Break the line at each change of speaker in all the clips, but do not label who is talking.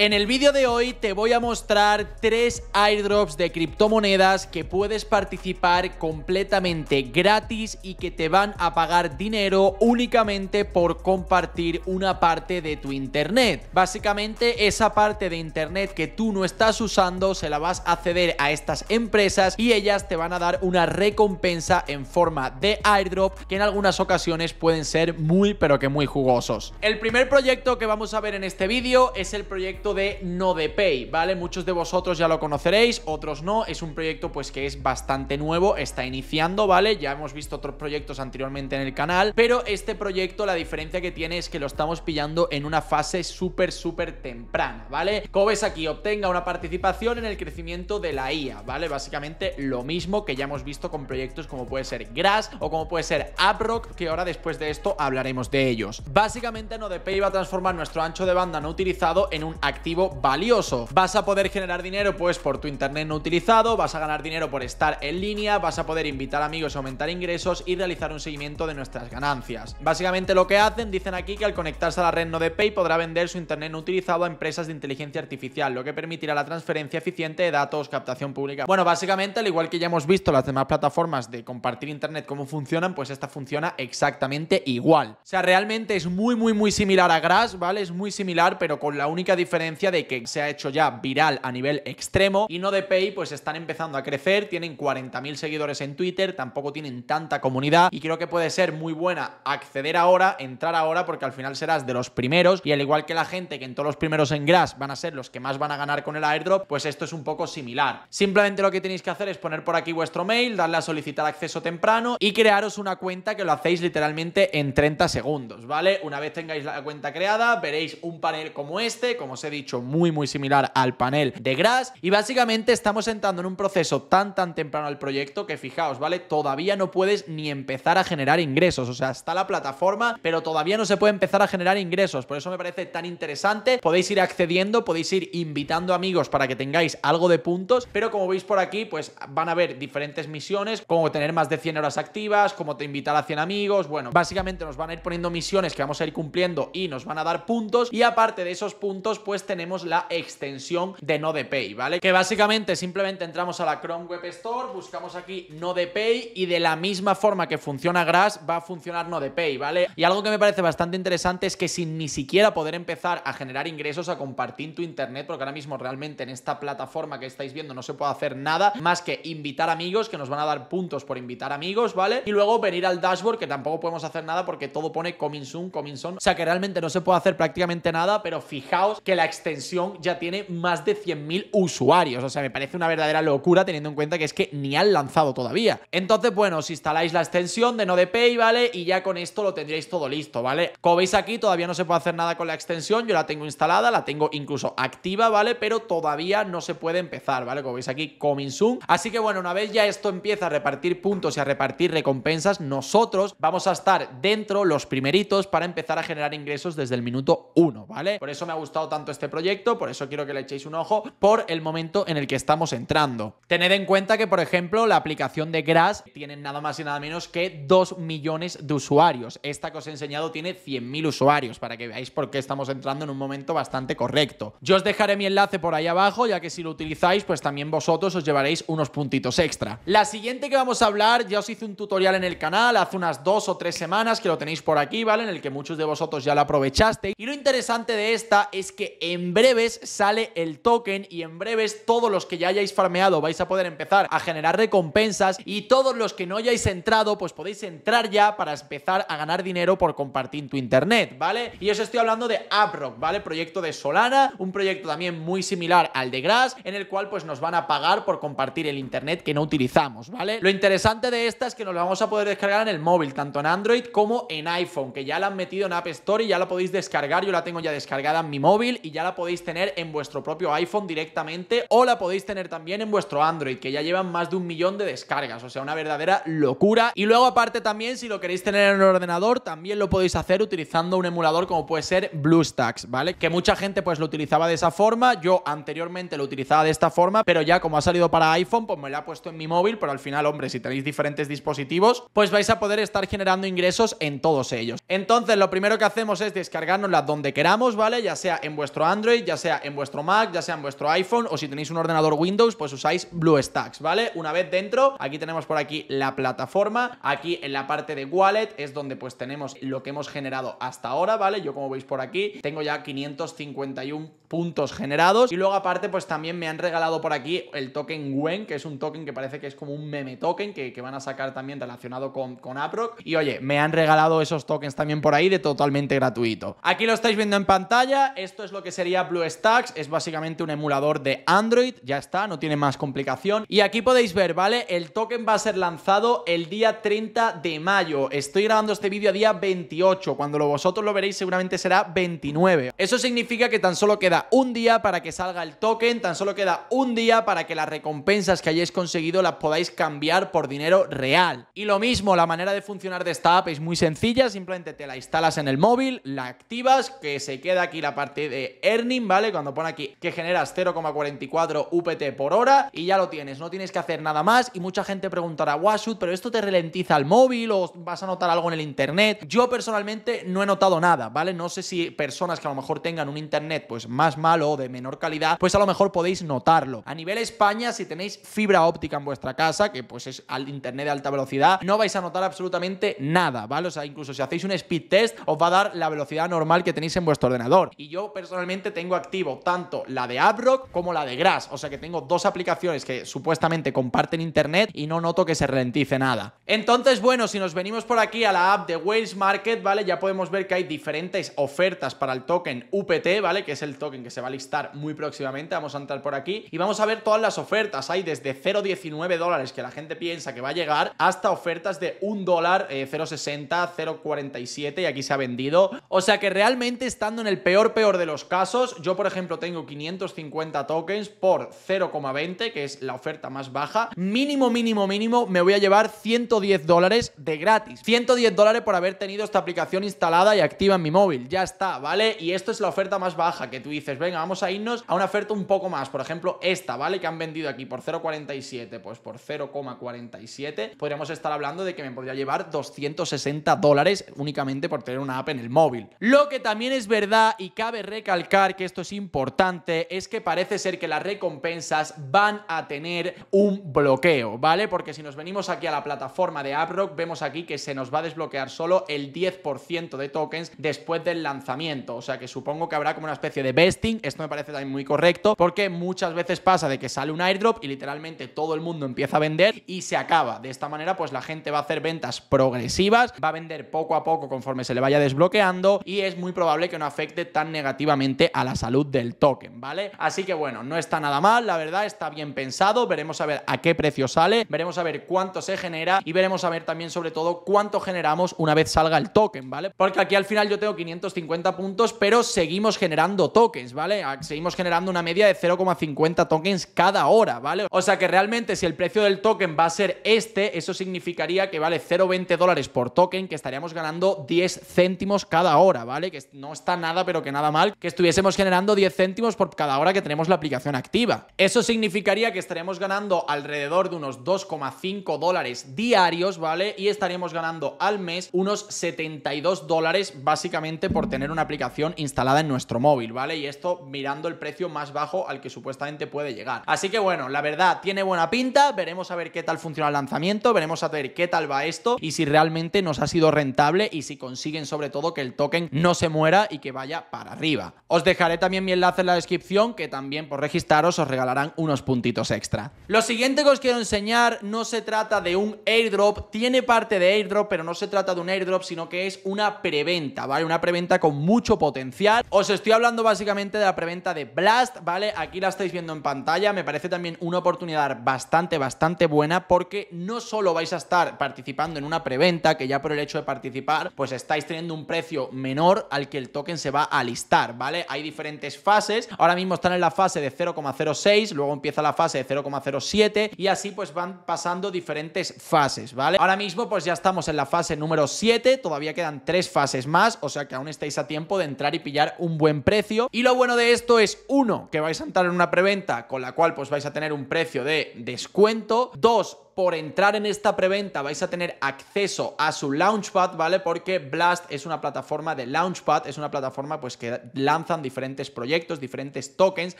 En el vídeo de hoy te voy a mostrar tres airdrops de criptomonedas que puedes participar completamente gratis y que te van a pagar dinero únicamente por compartir una parte de tu internet. Básicamente esa parte de internet que tú no estás usando se la vas a ceder a estas empresas y ellas te van a dar una recompensa en forma de airdrop que en algunas ocasiones pueden ser muy pero que muy jugosos. El primer proyecto que vamos a ver en este vídeo es el proyecto de NodePay, ¿vale? Muchos de vosotros ya lo conoceréis, otros no, es un proyecto pues que es bastante nuevo, está iniciando, ¿vale? Ya hemos visto otros proyectos anteriormente en el canal, pero este proyecto la diferencia que tiene es que lo estamos pillando en una fase súper, súper temprana, ¿vale? Como ves aquí, obtenga una participación en el crecimiento de la IA, ¿vale? Básicamente lo mismo que ya hemos visto con proyectos como puede ser Grass o como puede ser Abrock. que ahora después de esto hablaremos de ellos. Básicamente NodePay va a transformar nuestro ancho de banda no utilizado en un acceso activo valioso. Vas a poder generar dinero pues por tu internet no utilizado, vas a ganar dinero por estar en línea, vas a poder invitar amigos aumentar ingresos y realizar un seguimiento de nuestras ganancias. Básicamente lo que hacen, dicen aquí que al conectarse a la red pay, podrá vender su internet no utilizado a empresas de inteligencia artificial, lo que permitirá la transferencia eficiente de datos, captación pública. Bueno, básicamente, al igual que ya hemos visto las demás plataformas de compartir internet cómo funcionan, pues esta funciona exactamente igual. O sea, realmente es muy, muy, muy similar a Grass, ¿vale? Es muy similar, pero con la única diferencia de que se ha hecho ya viral a nivel extremo y no de Pay, pues están empezando a crecer, tienen 40.000 seguidores en Twitter, tampoco tienen tanta comunidad y creo que puede ser muy buena acceder ahora, entrar ahora, porque al final serás de los primeros y al igual que la gente que en todos los primeros en Grass van a ser los que más van a ganar con el airdrop, pues esto es un poco similar. Simplemente lo que tenéis que hacer es poner por aquí vuestro mail, darle a solicitar acceso temprano y crearos una cuenta que lo hacéis literalmente en 30 segundos, ¿vale? Una vez tengáis la cuenta creada, veréis un panel como este, como os he dicho, muy, muy similar al panel de Grass. Y básicamente estamos entrando en un proceso tan, tan temprano al proyecto que fijaos, ¿vale? Todavía no puedes ni empezar a generar ingresos. O sea, está la plataforma, pero todavía no se puede empezar a generar ingresos. Por eso me parece tan interesante. Podéis ir accediendo, podéis ir invitando amigos para que tengáis algo de puntos. Pero como veis por aquí, pues van a haber diferentes misiones, como tener más de 100 horas activas, como te invitar a 100 amigos. Bueno, básicamente nos van a ir poniendo misiones que vamos a ir cumpliendo y nos van a dar puntos. Y aparte de esos puntos, pues tenemos la extensión de No NodePay, ¿vale? Que básicamente simplemente entramos a la Chrome Web Store, buscamos aquí No NodePay y de la misma forma que funciona Grass va a funcionar No NodePay, ¿vale? Y algo que me parece bastante interesante es que sin ni siquiera poder empezar a generar ingresos, a compartir tu internet, porque ahora mismo realmente en esta plataforma que estáis viendo no se puede hacer nada más que invitar amigos, que nos van a dar puntos por invitar amigos, ¿vale? Y luego venir al dashboard, que tampoco podemos hacer nada porque todo pone coming soon, coming soon. O sea que realmente no se puede hacer prácticamente nada, pero fijaos que la extensión ya tiene más de 100.000 usuarios. O sea, me parece una verdadera locura teniendo en cuenta que es que ni han lanzado todavía. Entonces, bueno, si instaláis la extensión de NodePay, ¿vale? Y ya con esto lo tendréis todo listo, ¿vale? Como veis aquí, todavía no se puede hacer nada con la extensión. Yo la tengo instalada, la tengo incluso activa, ¿vale? Pero todavía no se puede empezar, ¿vale? Como veis aquí, coming soon. Así que, bueno, una vez ya esto empieza a repartir puntos y a repartir recompensas, nosotros vamos a estar dentro los primeritos para empezar a generar ingresos desde el minuto 1, ¿vale? Por eso me ha gustado tanto este este proyecto, por eso quiero que le echéis un ojo por el momento en el que estamos entrando. Tened en cuenta que, por ejemplo, la aplicación de Grass tiene nada más y nada menos que 2 millones de usuarios. Esta que os he enseñado tiene 100.000 usuarios, para que veáis por qué estamos entrando en un momento bastante correcto. Yo os dejaré mi enlace por ahí abajo, ya que si lo utilizáis, pues también vosotros os llevaréis unos puntitos extra. La siguiente que vamos a hablar, ya os hice un tutorial en el canal hace unas dos o tres semanas, que lo tenéis por aquí, ¿vale? En el que muchos de vosotros ya lo aprovechaste. Y lo interesante de esta es que en breves sale el token y en breves todos los que ya hayáis farmeado vais a poder empezar a generar recompensas y todos los que no hayáis entrado pues podéis entrar ya para empezar a ganar dinero por compartir tu internet, ¿vale? Y os estoy hablando de Approck, ¿vale? Proyecto de Solana, un proyecto también muy similar al de Grass en el cual pues nos van a pagar por compartir el internet que no utilizamos, ¿vale? Lo interesante de esta es que nos la vamos a poder descargar en el móvil, tanto en Android como en iPhone, que ya la han metido en App Store y ya la podéis descargar, yo la tengo ya descargada en mi móvil y ya ya la podéis tener en vuestro propio iPhone directamente o la podéis tener también en vuestro Android, que ya llevan más de un millón de descargas, o sea, una verdadera locura. Y luego aparte también, si lo queréis tener en el ordenador, también lo podéis hacer utilizando un emulador como puede ser BlueStacks, ¿vale? Que mucha gente pues lo utilizaba de esa forma, yo anteriormente lo utilizaba de esta forma, pero ya como ha salido para iPhone, pues me lo ha puesto en mi móvil, pero al final, hombre, si tenéis diferentes dispositivos, pues vais a poder estar generando ingresos en todos ellos. Entonces, lo primero que hacemos es descargárnosla donde queramos, ¿vale? Ya sea en vuestro Android, ya sea en vuestro Mac, ya sea en vuestro iPhone o si tenéis un ordenador Windows, pues usáis BlueStacks, ¿vale? Una vez dentro, aquí tenemos por aquí la plataforma, aquí en la parte de wallet es donde pues tenemos lo que hemos generado hasta ahora, ¿vale? Yo como veis por aquí, tengo ya 551 puntos generados y luego aparte pues también me han regalado por aquí el token WEN, que es un token que parece que es como un meme token que, van a sacar también relacionado con, con y oye, me han regalado esos tokens también por ahí de totalmente gratuito. Aquí lo estáis viendo en pantalla, esto es lo que se sería BlueStacks, es básicamente un emulador de Android, ya está, no tiene más complicación. Y aquí podéis ver, ¿vale? El token va a ser lanzado el día 30 de mayo. Estoy grabando este vídeo a día 28, cuando lo, vosotros lo veréis seguramente será 29. Eso significa que tan solo queda un día para que salga el token, tan solo queda un día para que las recompensas que hayáis conseguido las podáis cambiar por dinero real. Y lo mismo, la manera de funcionar de esta app es muy sencilla, simplemente te la instalas en el móvil, la activas, que se queda aquí la parte de earning, ¿vale? Cuando pone aquí que generas 0,44 UPT por hora y ya lo tienes, no tienes que hacer nada más y mucha gente preguntará, Washut, pero esto te ralentiza el móvil o vas a notar algo en el internet. Yo personalmente no he notado nada, ¿vale? No sé si personas que a lo mejor tengan un internet pues más malo o de menor calidad, pues a lo mejor podéis notarlo. A nivel España, si tenéis fibra óptica en vuestra casa, que pues es al internet de alta velocidad, no vais a notar absolutamente nada, ¿vale? O sea, incluso si hacéis un speed test, os va a dar la velocidad normal que tenéis en vuestro ordenador. Y yo personalmente tengo activo tanto la de Abrock como la de Grass. O sea que tengo dos aplicaciones que supuestamente comparten internet y no noto que se ralentice nada. Entonces, bueno, si nos venimos por aquí a la app de Wales Market, ¿vale? Ya podemos ver que hay diferentes ofertas para el token UPT, ¿vale? Que es el token que se va a listar muy próximamente. Vamos a entrar por aquí y vamos a ver todas las ofertas. Hay desde 0,19 dólares que la gente piensa que va a llegar hasta ofertas de 1 dólar, 0,60, eh, 0,47 y aquí se ha vendido. O sea que realmente estando en el peor peor de los casos yo por ejemplo tengo 550 tokens por 0,20, que es la oferta más baja. Mínimo, mínimo, mínimo, me voy a llevar 110 dólares de gratis. 110 dólares por haber tenido esta aplicación instalada y activa en mi móvil. Ya está, ¿vale? Y esto es la oferta más baja que tú dices, venga, vamos a irnos a una oferta un poco más. Por ejemplo, esta, ¿vale? Que han vendido aquí por 0,47, pues por 0,47 podríamos estar hablando de que me podría llevar 260 dólares únicamente por tener una app en el móvil. Lo que también es verdad y cabe recalcar que esto es importante es que parece ser que las recompensas van a tener un bloqueo, ¿vale? Porque si nos venimos aquí a la plataforma de Uprock, vemos aquí que se nos va a desbloquear solo el 10% de tokens después del lanzamiento. O sea que supongo que habrá como una especie de vesting. Esto me parece también muy correcto porque muchas veces pasa de que sale un airdrop y literalmente todo el mundo empieza a vender y se acaba. De esta manera, pues la gente va a hacer ventas progresivas, va a vender poco a poco conforme se le vaya desbloqueando y es muy probable que no afecte tan negativamente a la salud del token, ¿vale? Así que bueno, no está nada mal, la verdad, está bien pensado, veremos a ver a qué precio sale, veremos a ver cuánto se genera y veremos a ver también sobre todo cuánto generamos una vez salga el token, ¿vale? Porque aquí al final yo tengo 550 puntos, pero seguimos generando tokens, ¿vale? Ah, seguimos generando una media de 0,50 tokens cada hora, ¿vale? O sea que realmente si el precio del token va a ser este, eso significaría que vale 0,20 dólares por token, que estaríamos ganando 10 céntimos cada hora, ¿vale? Que no está nada, pero que nada mal, que estuviera estemos generando 10 céntimos por cada hora que tenemos la aplicación activa. Eso significaría que estaremos ganando alrededor de unos 2,5 dólares diarios, ¿vale? Y estaremos ganando al mes unos 72 dólares básicamente por tener una aplicación instalada en nuestro móvil, ¿vale? Y esto mirando el precio más bajo al que supuestamente puede llegar. Así que bueno, la verdad, tiene buena pinta, veremos a ver qué tal funciona el lanzamiento, veremos a ver qué tal va esto y si realmente nos ha sido rentable y si consiguen sobre todo que el token no se muera y que vaya para arriba. Os dejaré también mi enlace en la descripción, que también por registraros os regalarán unos puntitos extra. Lo siguiente que os quiero enseñar no se trata de un airdrop, tiene parte de airdrop, pero no se trata de un airdrop, sino que es una preventa, ¿vale? Una preventa con mucho potencial. Os estoy hablando básicamente de la preventa de Blast, ¿vale? Aquí la estáis viendo en pantalla, me parece también una oportunidad bastante, bastante buena, porque no solo vais a estar participando en una preventa, que ya por el hecho de participar, pues estáis teniendo un precio menor al que el token se va a listar, ¿vale? hay diferentes fases. Ahora mismo están en la fase de 0,06, luego empieza la fase de 0,07 y así pues van pasando diferentes fases, ¿vale? Ahora mismo pues ya estamos en la fase número 7, todavía quedan tres fases más, o sea que aún estáis a tiempo de entrar y pillar un buen precio. Y lo bueno de esto es, uno, que vais a entrar en una preventa con la cual pues vais a tener un precio de descuento, dos, por entrar en esta preventa vais a tener acceso a su Launchpad, ¿vale? Porque Blast es una plataforma de Launchpad, es una plataforma pues que lanzan diferentes proyectos, diferentes tokens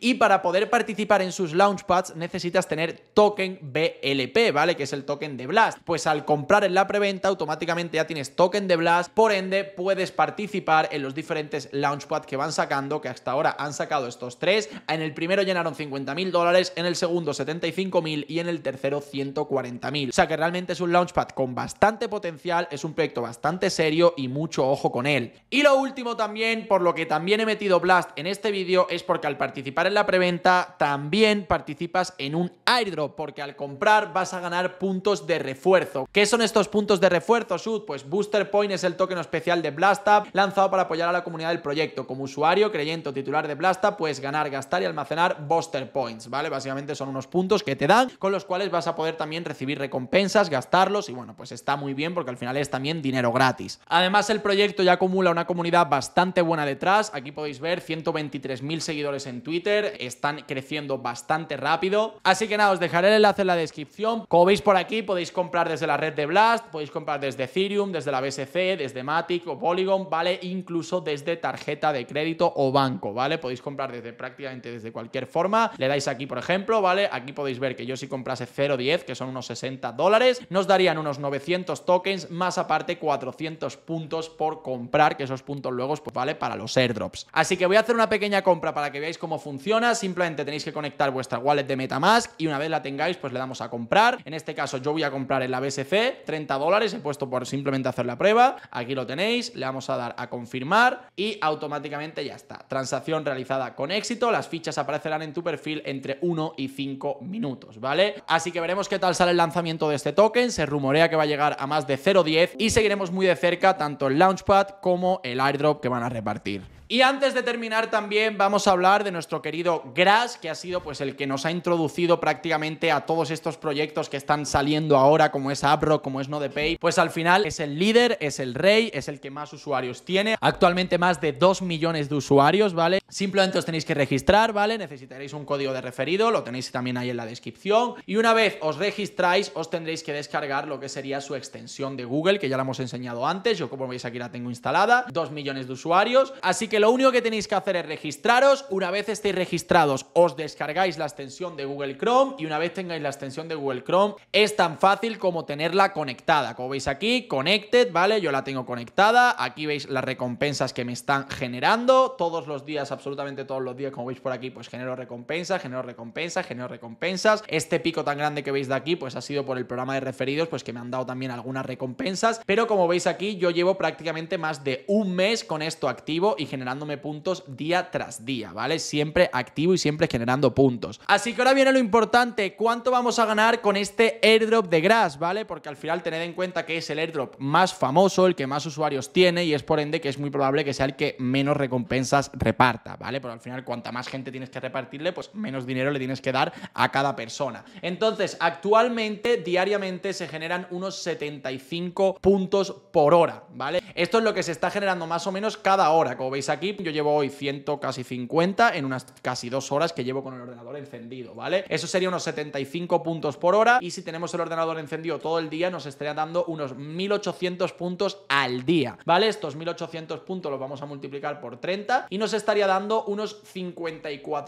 y para poder participar en sus Launchpads necesitas tener token BLP, ¿vale? Que es el token de Blast. Pues al comprar en la preventa automáticamente ya tienes token de Blast, por ende puedes participar en los diferentes Launchpads que van sacando, que hasta ahora han sacado estos tres. En el primero llenaron 50.000 dólares, en el segundo 75.000 y en el tercero 140 40.000. O sea que realmente es un launchpad con bastante potencial, es un proyecto bastante serio y mucho ojo con él. Y lo último también, por lo que también he metido Blast en este vídeo, es porque al participar en la preventa también participas en un airdrop, porque al comprar vas a ganar puntos de refuerzo. ¿Qué son estos puntos de refuerzo, Sud? Pues Booster Point es el token especial de BlastUp lanzado para apoyar a la comunidad del proyecto. Como usuario, creyente o titular de BlastUp puedes ganar, gastar y almacenar Booster Points, ¿vale? Básicamente son unos puntos que te dan, con los cuales vas a poder también recibir recompensas, gastarlos y bueno, pues está muy bien porque al final es también dinero gratis. Además el proyecto ya acumula una comunidad bastante buena detrás, aquí podéis ver 123.000 seguidores en Twitter, están creciendo bastante rápido, así que nada, os dejaré el enlace en la descripción, como veis por aquí podéis comprar desde la red de Blast, podéis comprar desde Ethereum, desde la BSC, desde Matic o Polygon, ¿vale? Incluso desde tarjeta de crédito o banco, ¿vale? Podéis comprar desde prácticamente desde cualquier forma, le dais aquí por ejemplo, ¿vale? Aquí podéis ver que yo si comprase 0.10, que son unos 60 dólares, nos darían unos 900 tokens, más aparte 400 puntos por comprar, que esos puntos luego pues vale para los airdrops. Así que voy a hacer una pequeña compra para que veáis cómo funciona, simplemente tenéis que conectar vuestra wallet de Metamask y una vez la tengáis pues le damos a comprar, en este caso yo voy a comprar en la BSC, 30 dólares, he puesto por simplemente hacer la prueba, aquí lo tenéis, le vamos a dar a confirmar y automáticamente ya está, transacción realizada con éxito, las fichas aparecerán en tu perfil entre 1 y 5 minutos, ¿vale? Así que veremos qué tal sale el lanzamiento de este token, se rumorea que va a llegar a más de 0.10 y seguiremos muy de cerca tanto el Launchpad como el airdrop que van a repartir. Y antes de terminar también vamos a hablar de nuestro querido Grass, que ha sido pues el que nos ha introducido prácticamente a todos estos proyectos que están saliendo ahora, como es Abro, como es NodePay. Pues al final es el líder, es el rey, es el que más usuarios tiene. Actualmente más de 2 millones de usuarios, ¿vale? Simplemente os tenéis que registrar, ¿vale? Necesitaréis un código de referido, lo tenéis también ahí en la descripción. Y una vez os registráis, os tendréis que descargar lo que sería su extensión de Google, que ya la hemos enseñado antes. Yo, como veis, aquí la tengo instalada. 2 millones de usuarios. Así que lo único que tenéis que hacer es registraros. Una vez estéis registrados, os descargáis la extensión de Google Chrome y una vez tengáis la extensión de Google Chrome, es tan fácil como tenerla conectada. Como veis aquí, connected, ¿vale? Yo la tengo conectada. Aquí veis las recompensas que me están generando. Todos los días, absolutamente todos los días, como veis por aquí, pues genero recompensas, genero recompensas, genero recompensas. Este pico tan grande que veis de aquí, pues ha sido por el programa de referidos, pues que me han dado también algunas recompensas. Pero como veis aquí, yo llevo prácticamente más de un mes con esto activo y generando generándome puntos día tras día, ¿vale? Siempre activo y siempre generando puntos. Así que ahora viene lo importante, ¿cuánto vamos a ganar con este airdrop de Grass, ¿vale? Porque al final tened en cuenta que es el airdrop más famoso, el que más usuarios tiene y es por ende que es muy probable que sea el que menos recompensas reparta, ¿vale? Pero al final cuanta más gente tienes que repartirle, pues menos dinero le tienes que dar a cada persona. Entonces, actualmente, diariamente se generan unos 75 puntos por hora, ¿vale? Esto es lo que se está generando más o menos cada hora, como veis aquí aquí, yo llevo hoy 100, casi 50, en unas casi dos horas que llevo con el ordenador encendido, ¿vale? Eso sería unos 75 puntos por hora y si tenemos el ordenador encendido todo el día nos estaría dando unos 1800 puntos al día, ¿vale? Estos 1800 puntos los vamos a multiplicar por 30 y nos estaría dando unos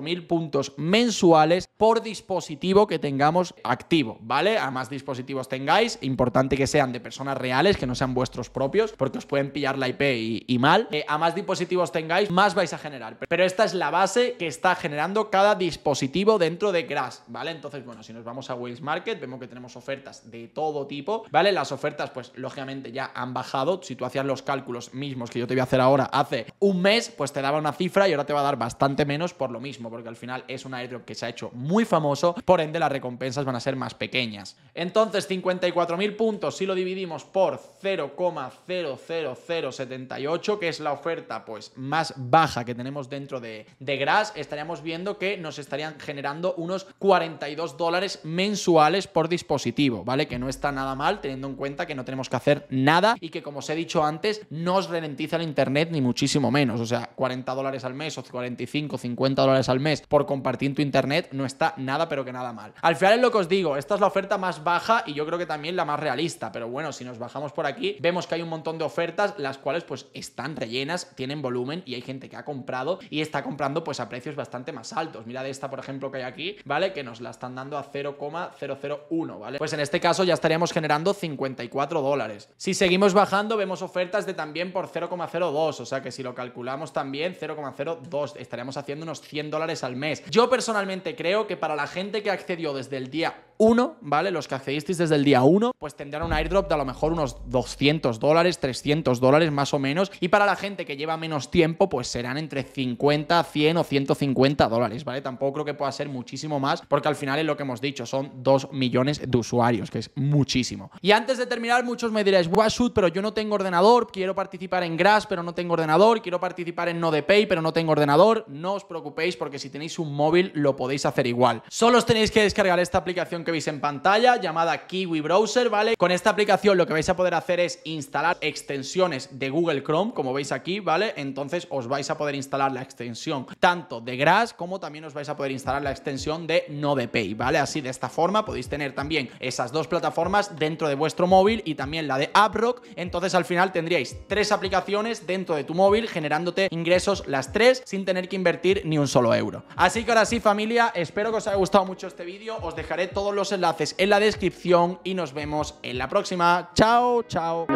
mil puntos mensuales por dispositivo que tengamos activo, ¿vale? A más dispositivos tengáis, importante que sean de personas reales, que no sean vuestros propios, porque os pueden pillar la IP y, mal. Eh, a más dispositivos tengáis, más vais a generar. Pero esta es la base que está generando cada dispositivo dentro de Grass, ¿vale? Entonces, bueno, si nos vamos a Wales Market, vemos que tenemos ofertas de todo tipo, ¿vale? Las ofertas, pues, lógicamente ya han bajado. Si tú hacías los cálculos mismos que yo te voy a hacer ahora hace un mes, pues te daba una cifra y ahora te va a dar bastante menos por lo mismo, porque al final es un airdrop que se ha hecho muy famoso, por ende las recompensas van a ser más pequeñas. Entonces, 54.000 puntos, si lo dividimos por 0,00078, que es la oferta, pues, más baja que tenemos dentro de, de Gras, estaríamos viendo que nos estarían generando unos 42 dólares mensuales por dispositivo, ¿vale? Que no está nada mal teniendo en cuenta que no tenemos que hacer nada y que, como os he dicho antes, no os ralentiza el internet ni muchísimo menos. O sea, 40 dólares al mes o 45, 50 dólares al mes por compartir tu internet no está nada, pero que nada mal. Al final es lo que os digo, esta es la oferta más baja y yo creo que también la más realista, pero bueno, si nos bajamos por aquí, vemos que hay un montón de ofertas, las cuales pues están rellenas, tienen volumen y hay gente que ha comprado y está comprando pues a precios bastante más altos. de esta, por ejemplo, que hay aquí, ¿vale? Que nos la están dando a 0,001, ¿vale? Pues en este caso ya estaríamos generando 54 dólares. Si seguimos bajando, vemos ofertas de también por 0,02, o sea que si lo calculamos también 0,02, estaríamos haciendo unos 100 dólares al mes. Yo personalmente creo que para la gente que accedió desde el día ...uno, ¿vale? Los que accedisteis desde el día 1, pues tendrán un airdrop de a lo mejor unos 200 dólares, 300 dólares más o menos. Y para la gente que lleva menos tiempo, pues serán entre 50, 100 o 150 dólares, ¿vale? Tampoco creo que pueda ser muchísimo más, porque al final es lo que hemos dicho, son 2 millones de usuarios, que es muchísimo. Y antes de terminar, muchos me diréis, Washut, pero yo no tengo ordenador, quiero participar en Grass, pero no tengo ordenador, quiero participar en NodePay, pero no tengo ordenador. No os preocupéis, porque si tenéis un móvil, lo podéis hacer igual. Solo os tenéis que descargar esta aplicación que veis en pantalla llamada Kiwi Browser, ¿vale? Con esta aplicación lo que vais a poder hacer es instalar extensiones de Google Chrome, como veis aquí, ¿vale? Entonces os vais a poder instalar la extensión tanto de Grass como también os vais a poder instalar la extensión de Pay, ¿vale? Así de esta forma podéis tener también esas dos plataformas dentro de vuestro móvil y también la de AppRock. Entonces al final tendríais tres aplicaciones dentro de tu móvil generándote ingresos las tres sin tener que invertir ni un solo euro. Así que ahora sí familia, espero que os haya gustado mucho este vídeo, os dejaré todos los los enlaces en la descripción y nos vemos en la próxima. Chao, chao.